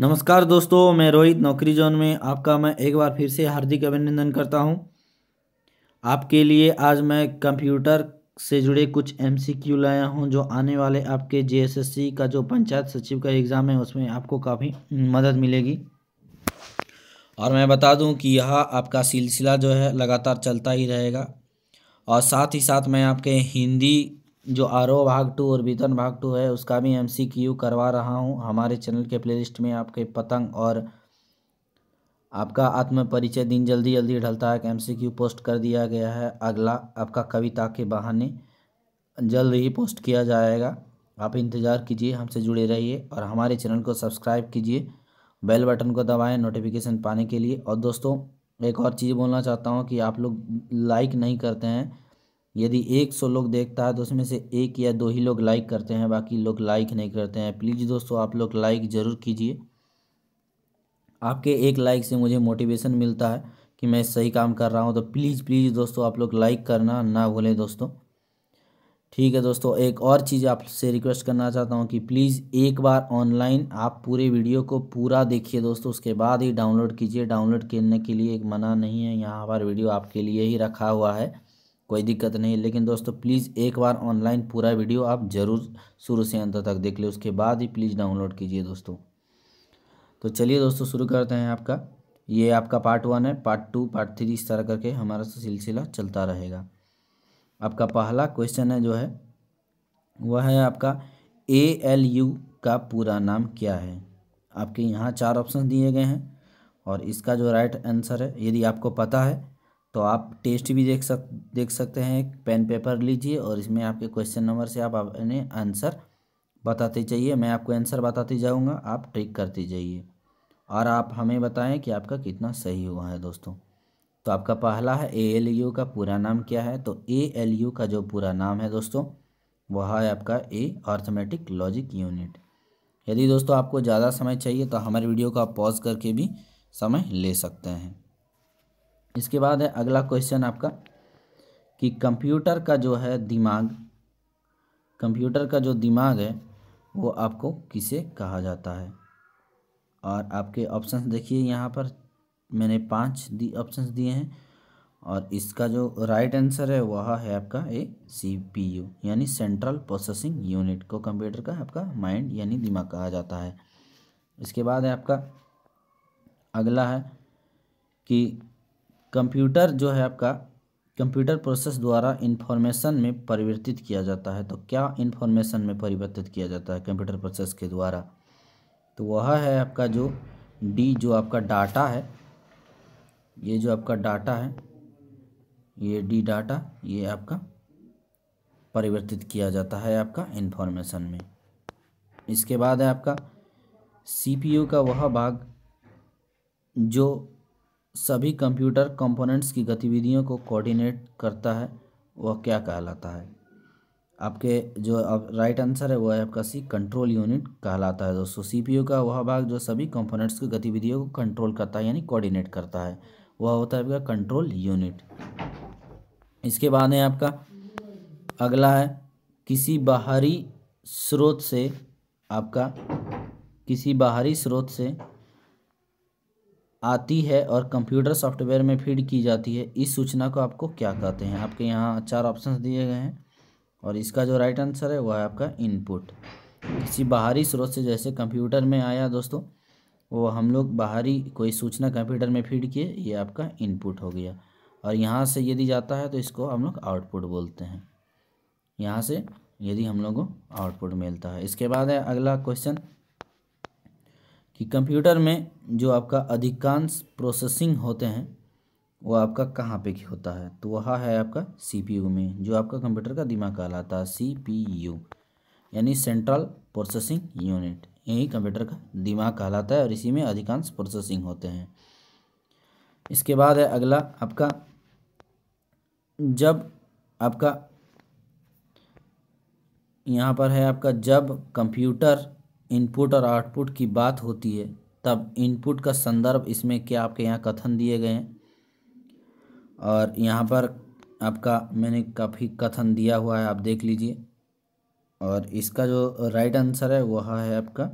नमस्कार दोस्तों मैं रोहित नौकरी जोन में आपका मैं एक बार फिर से हार्दिक अभिनंदन करता हूं आपके लिए आज मैं कंप्यूटर से जुड़े कुछ एमसीक्यू लाया हूं जो आने वाले आपके जीएसएससी का जो पंचायत सचिव का एग्ज़ाम है उसमें आपको काफ़ी मदद मिलेगी और मैं बता दूं कि यह आपका सिलसिला जो है लगातार चलता ही रहेगा और साथ ही साथ मैं आपके हिंदी जो आरओ भाग टू और वितन भाग टू है उसका भी एम सी क्यू करवा रहा हूँ हमारे चैनल के प्लेलिस्ट में आपके पतंग और आपका आत्म परिचय दिन जल्दी जल्दी ढलता है एम सी क्यू पोस्ट कर दिया गया है अगला आपका कविता के बहाने जल्द ही पोस्ट किया जाएगा आप इंतज़ार कीजिए हमसे जुड़े रहिए और हमारे चैनल को सब्सक्राइब कीजिए बेल बटन को दबाएं नोटिफिकेशन पाने के लिए और दोस्तों एक और चीज़ बोलना चाहता हूँ कि आप लोग लाइक नहीं करते हैं यदि 100 लोग देखता है तो उसमें से एक या दो ही लोग लाइक करते हैं बाकी लोग लाइक नहीं करते हैं प्लीज़ दोस्तों आप लोग लाइक ज़रूर कीजिए आपके एक लाइक से मुझे मोटिवेशन मिलता है कि मैं सही काम कर रहा हूँ तो प्लीज़ प्लीज़ दोस्तों आप लोग लाइक करना ना भूलें दोस्तों ठीक है दोस्तों एक और चीज़ आपसे रिक्वेस्ट करना चाहता हूँ कि प्लीज़ एक बार ऑनलाइन आप पूरे वीडियो को पूरा देखिए दोस्तों उसके बाद ही डाउनलोड कीजिए डाउनलोड करने के लिए एक मना नहीं है यहाँ पर वीडियो आपके लिए ही रखा हुआ है कोई दिक्कत नहीं लेकिन दोस्तों प्लीज़ एक बार ऑनलाइन पूरा वीडियो आप ज़रूर शुरू से अंत तक देख लें उसके बाद ही प्लीज़ डाउनलोड कीजिए दोस्तों तो चलिए दोस्तों शुरू करते हैं आपका ये आपका पार्ट वन है पार्ट टू पार्ट थ्री इस तरह करके हमारा सिलसिला चलता रहेगा आपका पहला क्वेश्चन है जो है वह है आपका ए एल यू का पूरा नाम क्या है आपके यहाँ चार ऑप्शन दिए गए हैं और इसका जो राइट आंसर है यदि आपको पता है तो आप टेस्ट भी देख सक देख सकते हैं पेन पेपर लीजिए और इसमें आपके क्वेश्चन नंबर से आप अपने आंसर बताते जाइए मैं आपको आंसर बताते जाऊँगा आप ट्रिक करते जाइए और आप हमें बताएं कि आपका कितना सही हुआ है दोस्तों तो आपका पहला है ए एल यू का पूरा नाम क्या है तो ए एल यू का जो पूरा नाम है दोस्तों वह है आपका ए आर्थमेटिक लॉजिक यूनिट यदि दोस्तों आपको ज़्यादा समय चाहिए तो हमारे वीडियो को आप पॉज करके भी समय ले सकते हैं इसके बाद है अगला क्वेश्चन आपका कि कंप्यूटर का जो है दिमाग कंप्यूटर का जो दिमाग है वो आपको किसे कहा जाता है और आपके ऑप्शंस देखिए यहाँ पर मैंने पांच दी ऑप्शंस दिए हैं और इसका जो राइट आंसर है वह है आपका ए सी पी यू यानी सेंट्रल प्रोसेसिंग यूनिट को कंप्यूटर का आपका माइंड यानी दिमाग कहा जाता है इसके बाद है आपका अगला है कि कंप्यूटर जो है आपका कंप्यूटर प्रोसेस द्वारा इन्फॉर्मेशन में परिवर्तित किया जाता है तो क्या इन्फॉर्मेशन में परिवर्तित किया जाता है कंप्यूटर प्रोसेस के द्वारा तो वह है आपका जो डी जो आपका डाटा है ये जो आपका डाटा है ये डी डाटा ये आपका परिवर्तित किया जाता है आपका इन्फॉर्मेशन में इसके बाद है आपका सीपीयू का वह भाग जो सभी कंप्यूटर कंपोनेंट्स की गतिविधियों को कोऑर्डिनेट करता है वह क्या कहलाता है आपके जो अब राइट आंसर है वह है आपका सी कंट्रोल यूनिट कहलाता है दोस्तों सीपीयू का वह भाग जो सभी कंपोनेंट्स की गतिविधियों को कंट्रोल करता है यानी कोऑर्डिनेट करता है वह होता है आपका कंट्रोल यूनिट इसके बाद है आपका अगला है किसी बाहरी स्रोत से आपका किसी बाहरी स्रोत से आती है और कंप्यूटर सॉफ्टवेयर में फीड की जाती है इस सूचना को आपको क्या कहते हैं आपके यहाँ चार ऑप्शन दिए गए हैं और इसका जो राइट आंसर है वह है आपका इनपुट किसी बाहरी स्रोत से जैसे कंप्यूटर में आया दोस्तों वो हम लोग बाहरी कोई सूचना कंप्यूटर में फीड किए ये आपका इनपुट हो गया और यहाँ से यदि जाता है तो इसको हम लोग आउटपुट बोलते हैं यहाँ से यदि हम लोगों को आउटपुट मिलता है इसके बाद है अगला क्वेश्चन कि कंप्यूटर में जो आपका अधिकांश प्रोसेसिंग होते हैं वो आपका कहाँ पे होता है तो वह है आपका सीपीयू में जो आपका कंप्यूटर का दिमाग कहलाता है सीपीयू यानी सेंट्रल प्रोसेसिंग यूनिट यही कंप्यूटर का दिमाग कहलाता है और इसी में अधिकांश प्रोसेसिंग होते हैं इसके बाद है अगला आपका जब आपका यहाँ पर है आपका जब कंप्यूटर इनपुट और आउटपुट की बात होती है तब इनपुट का संदर्भ इसमें क्या आपके यहाँ कथन दिए गए हैं और यहाँ पर आपका मैंने काफ़ी कथन दिया हुआ है आप देख लीजिए और इसका जो राइट आंसर है वह है आपका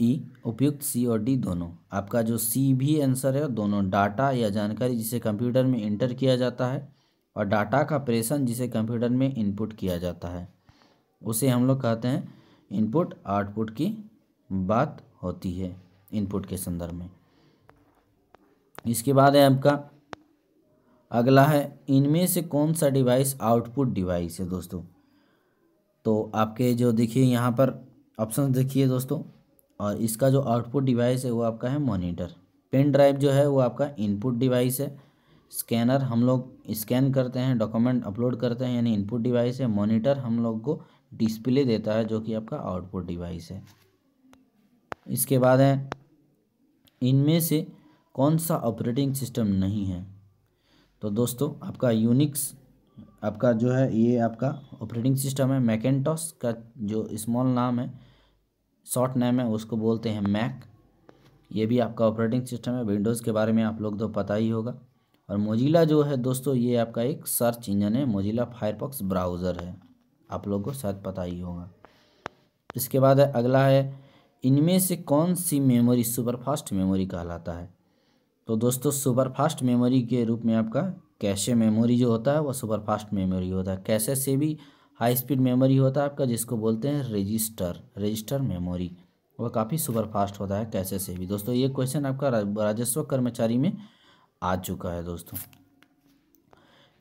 ई e, उपयुक्त सी और डी दोनों आपका जो सी भी आंसर है दोनों डाटा या जानकारी जिसे कंप्यूटर में इंटर किया जाता है और डाटा का प्रेषण जिसे कंप्यूटर में इनपुट किया जाता है उसे हम लोग कहते हैं इनपुट आउटपुट की बात होती है इनपुट के संदर्भ में इसके बाद है आपका अगला है इनमें से कौन सा डिवाइस आउटपुट डिवाइस है दोस्तों तो आपके जो देखिए यहाँ पर ऑप्शन देखिए दोस्तों और इसका जो आउटपुट डिवाइस है वो आपका है मॉनिटर पेन ड्राइव जो है वो आपका इनपुट डिवाइस है स्कैनर हम लोग स्कैन करते हैं डॉक्यूमेंट अपलोड करते हैं यानी इनपुट डिवाइस है मॉनिटर हम लोग को डिस्प्ले देता है जो कि आपका आउटपुट डिवाइस है इसके बाद है इनमें से कौन सा ऑपरेटिंग सिस्टम नहीं है तो दोस्तों आपका यूनिक्स आपका जो है ये आपका ऑपरेटिंग सिस्टम है मैकेटॉस का जो स्मॉल नाम है शॉर्ट नेम है उसको बोलते हैं मैक ये भी आपका ऑपरेटिंग सिस्टम है विंडोज़ के बारे में आप लोग तो पता ही होगा और मोजिला जो है दोस्तों ये आपका एक सर्च इंजन है मोजिला फायरफॉक्स ब्राउज़र है आप लोग को शायद पता ही होगा इसके बाद है अगला है इनमें से कौन सी मेमोरी सुपरफास्ट मेमोरी कहलाता है तो दोस्तों सुपरफास्ट मेमोरी के रूप में आपका कैशे मेमोरी जो होता है वह सुपरफास्ट मेमोरी होता है कैसे से भी हाई स्पीड मेमोरी होता है आपका जिसको बोलते हैं रजिस्टर रजिस्टर मेमोरी वह काफ़ी सुपरफास्ट होता है कैसे से भी दोस्तों ये क्वेश्चन आपका राजस्व कर्मचारी में आ चुका है दोस्तों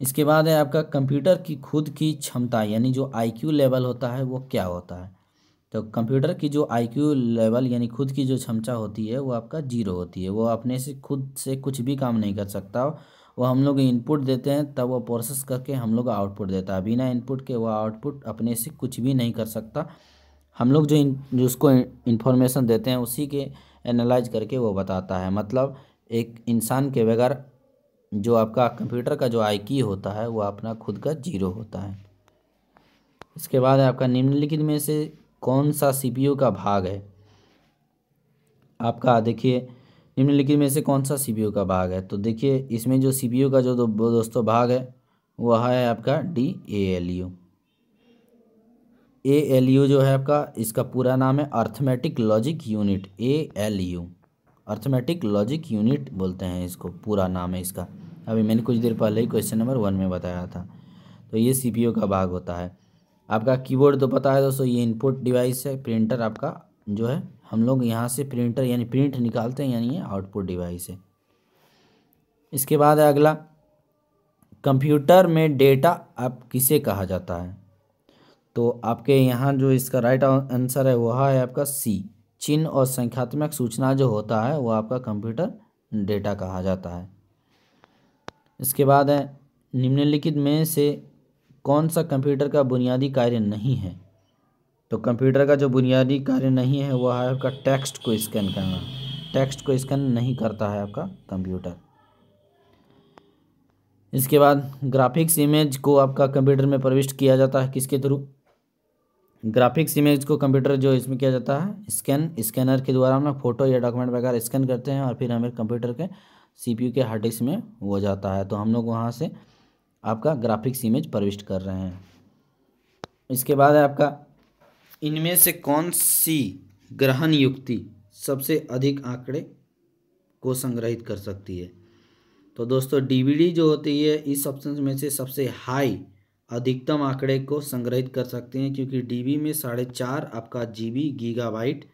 इसके बाद है आपका कंप्यूटर की खुद की क्षमता यानी जो आईक्यू लेवल होता है वो क्या होता है तो कंप्यूटर की जो आईक्यू लेवल यानी खुद की जो क्षमता होती है वो आपका जीरो होती है वो अपने से खुद से कुछ भी काम नहीं कर सकता वो हम लोग इनपुट देते हैं तब वो प्रोसेस करके हम लोग आउटपुट देता है बिना इनपुट के वो आउटपुट अपने से कुछ भी नहीं कर सकता हम लोग जो इन उसको इन्फॉर्मेशन देते हैं उसी के एनालाइज करके वो बताता है मतलब एक इंसान के बगैर जो आपका कंप्यूटर का जो आई की होता है वो अपना खुद का जीरो होता है इसके बाद आपका निम्नलिखित में से कौन सा सीपीयू का भाग है आपका देखिए निम्नलिखित में से कौन सा सीपीयू का भाग है तो देखिए इसमें जो सीपीयू का जो दो, दोस्तों भाग है वह है आपका D A L U A L U जो है आपका इसका पूरा नाम है arithmetic logic unit A L U arithmetic logic unit बोलते हैं इसको पूरा नाम है इसका अभी मैंने कुछ देर पहले ही क्वेश्चन नंबर वन में बताया था तो ये सीपीयू का भाग होता है आपका कीबोर्ड तो पता है दोस्तों ये इनपुट डिवाइस है प्रिंटर आपका जो है हम लोग यहाँ से प्रिंटर यानी प्रिंट निकालते हैं यानी ये आउटपुट डिवाइस है इसके बाद है अगला कंप्यूटर में डेटा आप किसे कहा जाता है तो आपके यहाँ जो इसका राइट आंसर है वह है आपका सी चिन्ह और संख्यात्मक सूचना जो होता है वो आपका कंप्यूटर डेटा कहा जाता है इसके बाद है निम्नलिखित में से कौन सा कंप्यूटर का बुनियादी कार्य नहीं है तो कंप्यूटर का जो बुनियादी कार्य नहीं है वह है आपका टेक्स्ट को स्कैन करना टेक्स्ट को स्कैन नहीं करता है आपका कंप्यूटर इसके बाद ग्राफिक्स इमेज को आपका कंप्यूटर में प्रविष्ट किया जाता है किसके थ्रू ग्राफिक्स इमेज को कंप्यूटर जो इसमें किया जाता है स्कैन स्कैनर के द्वारा हम लोग फोटो या डॉक्यूमेंट वगैरह स्कैन करते हैं और फिर हमें कंप्यूटर के सीपीयू के हार्ड डिस्क में हो जाता है तो हम लोग वहाँ से आपका ग्राफिक्स इमेज प्रविष्ट कर रहे हैं इसके बाद है आपका इनमें से कौन सी ग्रहण युक्ति सबसे अधिक आंकड़े को संग्रहित कर सकती है तो दोस्तों डीवीडी जो होती है इस ऑप्शन में से सबसे हाई अधिकतम आंकड़े को संग्रहित कर सकते हैं क्योंकि डीबी में साढ़े चार आपका जीबी गीगाबाइट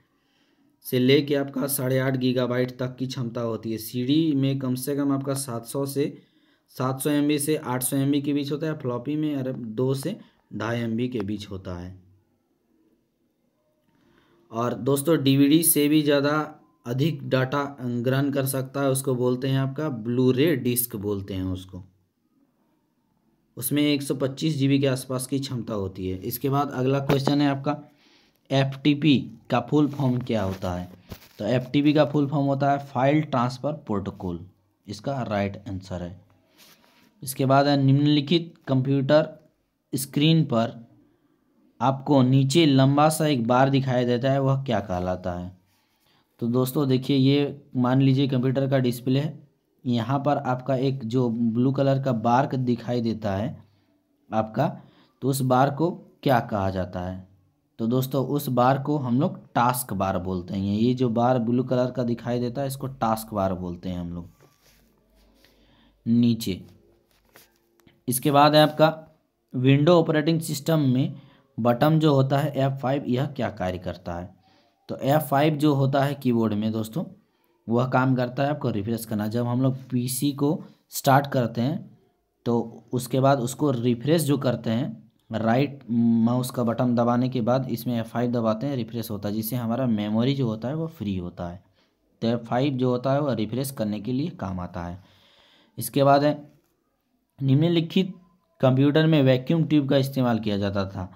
से लेके आपका साढ़े आठ गीगाबाइट तक की क्षमता होती है सीडी में कम से कम आपका सात सौ से सात सौ एम से आठ सौ एम के बीच होता है फ्लॉपी में अरे दो से ढाई एम के बीच होता है और दोस्तों डीवीडी से भी ज़्यादा अधिक डाटा ग्रहण कर सकता है उसको बोलते हैं आपका ब्लू रे डिस्क बोलते हैं उसको उसमें जी बी के आसपास की क्षमता होती है इसके बाद अगला क्वेश्चन है आपका एफ का फुल फॉर्म क्या होता है तो एफ का फुल फॉर्म होता है फाइल ट्रांसफ़र प्रोटोकॉल इसका राइट आंसर है इसके बाद है निम्नलिखित कंप्यूटर स्क्रीन पर आपको नीचे लंबा सा एक बार दिखाई देता है वह क्या कहलाता है तो दोस्तों देखिए ये मान लीजिए कंप्यूटर का डिस्प्ले है यहाँ पर आपका एक जो ब्लू कलर का बार्क दिखाई देता है आपका तो उस बार को क्या कहा जाता है तो दोस्तों उस बार को हम लोग टास्क बार बोलते हैं ये जो बार ब्लू कलर का दिखाई देता है इसको टास्क बार बोलते हैं हम लोग नीचे इसके बाद है आपका विंडो ऑपरेटिंग सिस्टम में बटन जो होता है एफ़ फाइव यह क्या कार्य करता है तो एफ़ फाइव जो होता है कीबोर्ड में दोस्तों वह काम करता है आपको रिफ्रेश करना जब हम लोग पी को स्टार्ट करते हैं तो उसके बाद उसको रिफ्रेश जो करते हैं राइट माउस का बटन दबाने के बाद इसमें एफ फाइव दबाते हैं रिफ्रेश होता है जिससे हमारा मेमोरी जो होता है वो फ्री होता है तो एफ फाइव जो होता है वह रिफ्रेश करने के लिए काम आता है इसके बाद है निम्नलिखित कंप्यूटर में वैक्यूम ट्यूब का इस्तेमाल किया जाता था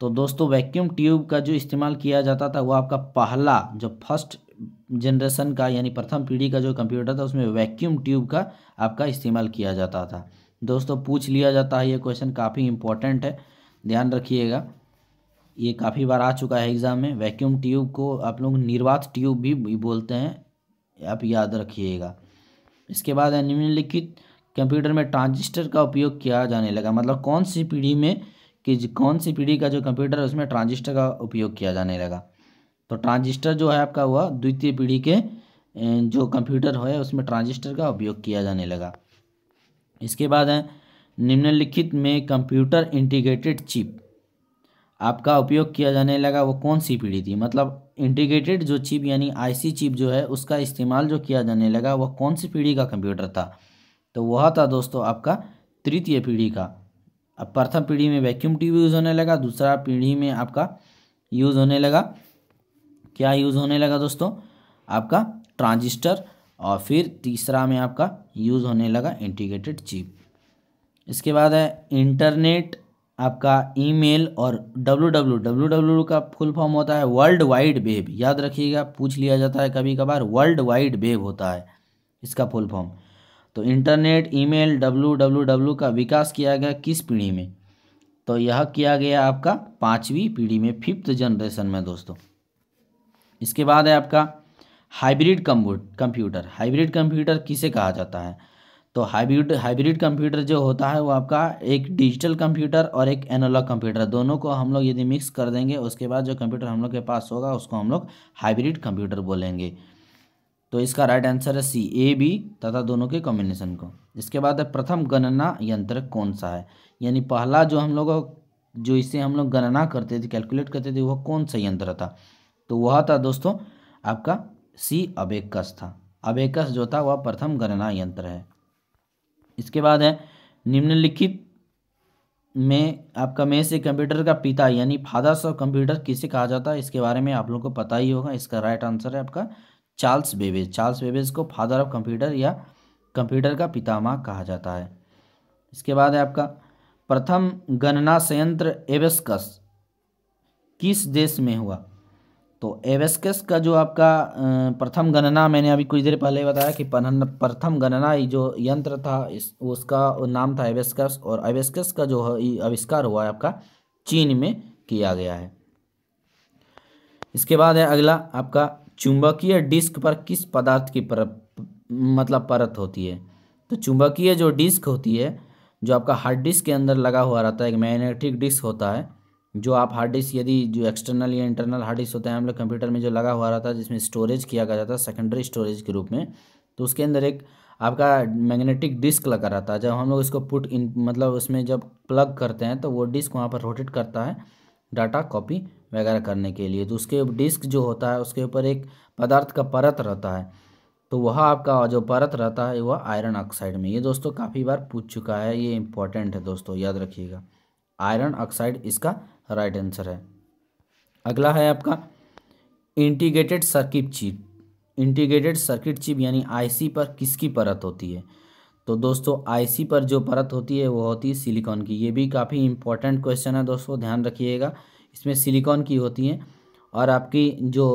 तो दोस्तों वैक्यूम ट्यूब का जो इस्तेमाल किया जाता था वो आपका पहला जो फर्स्ट जनरेशन का यानी प्रथम पीढ़ी का जो कंप्यूटर था उसमें वैक्यूम ट्यूब का आपका इस्तेमाल किया जाता था दोस्तों पूछ लिया जाता है ये क्वेश्चन काफ़ी इंपॉर्टेंट है ध्यान रखिएगा ये काफ़ी बार आ चुका है एग्ज़ाम में वैक्यूम ट्यूब को आप लोग निर्वात ट्यूब भी बोलते हैं आप याद रखिएगा इसके बाद निम्नलिखित कंप्यूटर में ट्रांजिस्टर का उपयोग किया जाने लगा मतलब कौन सी पीढ़ी में कि कौन सी पीढ़ी का जो कंप्यूटर है उसमें ट्रांजिस्टर का उपयोग किया जाने लगा तो ट्रांजिस्टर जो है आपका हुआ द्वितीय पीढ़ी के जो कंप्यूटर है उसमें ट्रांजिस्टर का उपयोग किया जाने लगा इसके बाद है निम्नलिखित में कंप्यूटर इंटीग्रेटेड चिप आपका उपयोग किया जाने लगा वो कौन सी पीढ़ी थी मतलब इंटीग्रेटेड जो चिप यानी आईसी चिप जो है उसका इस्तेमाल जो किया जाने लगा वह कौन सी पीढ़ी का कंप्यूटर था तो वह था दोस्तों आपका तृतीय पीढ़ी का अब प्रथम पीढ़ी में वैक्यूम ट्यूब यूज़ होने लगा दूसरा पीढ़ी में आपका यूज़ होने लगा क्या यूज़ होने लगा दोस्तों आपका ट्रांजिस्टर और फिर तीसरा में आपका यूज़ होने लगा इंटीग्रेटेड चिप इसके बाद है इंटरनेट आपका ईमेल और डब्लू डब्लू डब्लू डब्लू का फुल फॉर्म होता है वर्ल्ड वाइड वेब याद रखिएगा पूछ लिया जाता है कभी कभार वर्ल्ड वाइड वेब होता है इसका फुल फॉर्म तो internet email W W W का विकास किया गया किस पीढ़ी में तो यह किया गया आपका पाँचवीं पीढ़ी में फिफ्थ जनरेशन में दोस्तों इसके बाद है आपका हाइब्रिड कंप्यूटर हाइब्रिड कंप्यूटर किसे कहा जाता है तो हाइब्रिड हाइब्रिड कंप्यूटर जो होता है वो आपका एक डिजिटल कंप्यूटर और एक एनालॉग कंप्यूटर दोनों को हम लोग यदि मिक्स कर देंगे उसके बाद जो कंप्यूटर हम लोग के पास होगा उसको हम लोग हाइब्रिड कंप्यूटर बोलेंगे तो इसका राइट आंसर है सी ए बी तथा दोनों के कॉम्बिनेशन को इसके बाद प्रथम गणना यंत्र कौन सा है यानी पहला जो हम लोग जो इससे हम लोग गणना करते थे कैलकुलेट करते थे वो कौन सा यंत्र था तो वह था दोस्तों आपका सी अबेकस था अबेकस जो था वह प्रथम गणना यंत्र है इसके बाद है निम्नलिखित में आपका में से कंप्यूटर का पिता यानी फादर्स ऑफ कंप्यूटर किसे कहा जाता है इसके बारे में आप लोगों को पता ही होगा इसका राइट आंसर है आपका चार्ल्स बेबेज चार्ल्स बेबेज को फादर ऑफ कंप्यूटर या कंप्यूटर का पितामा कहा जाता है इसके बाद है आपका प्रथम गणना संयंत्र एवेस्कस किस देश में हुआ तो एवेस्कस का जो आपका प्रथम गणना मैंने अभी कुछ देर पहले बताया कि प्रथम गणना जो यंत्र था इस उसका नाम था एवेस्कस और एवेस्कस का जो आविष्कार हुआ है आपका चीन में किया गया है इसके बाद है अगला आपका चुंबकीय डिस्क पर किस पदार्थ की पर, मतलब परत होती है तो चुंबकीय जो डिस्क होती है जो आपका हार्ड डिस्क के अंदर लगा हुआ रहता है एक मैग्नेटिक डिस्क होता है जो आप हार्ड डिस्क यदि जो एक्सटर्नल या इंटरनल हार्ड डिस्क होता है हम लोग कंप्यूटर में जो लगा हुआ रहता है जिसमें स्टोरेज किया गया जाता है सेकेंडरी स्टोरेज के रूप में तो उसके अंदर एक आपका मैग्नेटिक डिस्क लगा रहता है जब हम लोग इसको पुट इन मतलब उसमें जब प्लग करते हैं तो वो डिस्क वहाँ पर रोटेट करता है डाटा कॉपी वगैरह करने के लिए तो उसके डिस्क जो होता है उसके ऊपर एक पदार्थ का परत रहता है तो वह आपका जो परत रहता है वह आयरन ऑक्साइड में ये दोस्तों काफ़ी बार पूछ चुका है ये इंपॉर्टेंट है दोस्तों याद रखिएगा आयरन ऑक्साइड इसका राइट आंसर है अगला है आपका integrated circuit chip integrated circuit chip यानी आईसी पर किसकी परत होती है तो दोस्तों आईसी पर जो परत होती है वो होती है सिलिकॉन की ये भी काफ़ी इंपॉर्टेंट क्वेश्चन है दोस्तों ध्यान रखिएगा इसमें सिलिकॉन की होती है और आपकी जो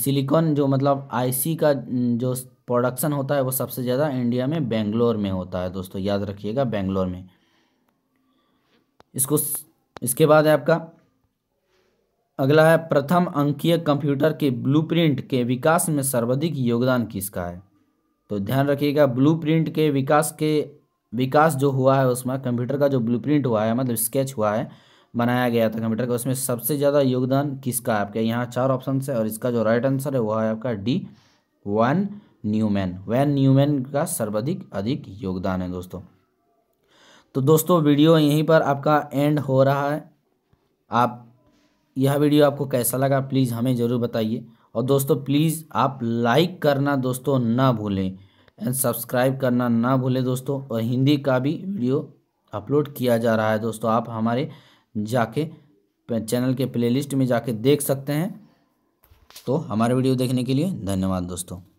सिलिकॉन जो मतलब आईसी का जो प्रोडक्शन होता है वो सबसे ज़्यादा इंडिया में बेंगलोर में होता है दोस्तों याद रखिएगा बेंगलोर में इसको इसके बाद है आपका अगला है प्रथम अंकीय कंप्यूटर के ब्लूप्रिंट के विकास में सर्वाधिक योगदान किसका है तो ध्यान रखिएगा ब्लूप्रिंट के विकास के विकास जो हुआ है उसमें कंप्यूटर का जो ब्लूप्रिंट हुआ है मतलब स्केच हुआ है बनाया गया था कंप्यूटर का उसमें सबसे ज़्यादा योगदान किसका है आपके यहाँ चार ऑप्शन है और इसका जो राइट आंसर है वह है आपका D von Neumann von Neumann का सर्वाधिक अधिक योगदान है दोस्तों तो दोस्तों वीडियो यहीं पर आपका एंड हो रहा है आप यह वीडियो आपको कैसा लगा प्लीज़ हमें ज़रूर बताइए और दोस्तों प्लीज़ आप लाइक करना दोस्तों ना भूलें एंड सब्सक्राइब करना ना भूलें दोस्तों और हिंदी का भी वीडियो अपलोड किया जा रहा है दोस्तों आप हमारे जाके चैनल के प्लेलिस्ट में जाके देख सकते हैं तो हमारे वीडियो देखने के लिए धन्यवाद दोस्तों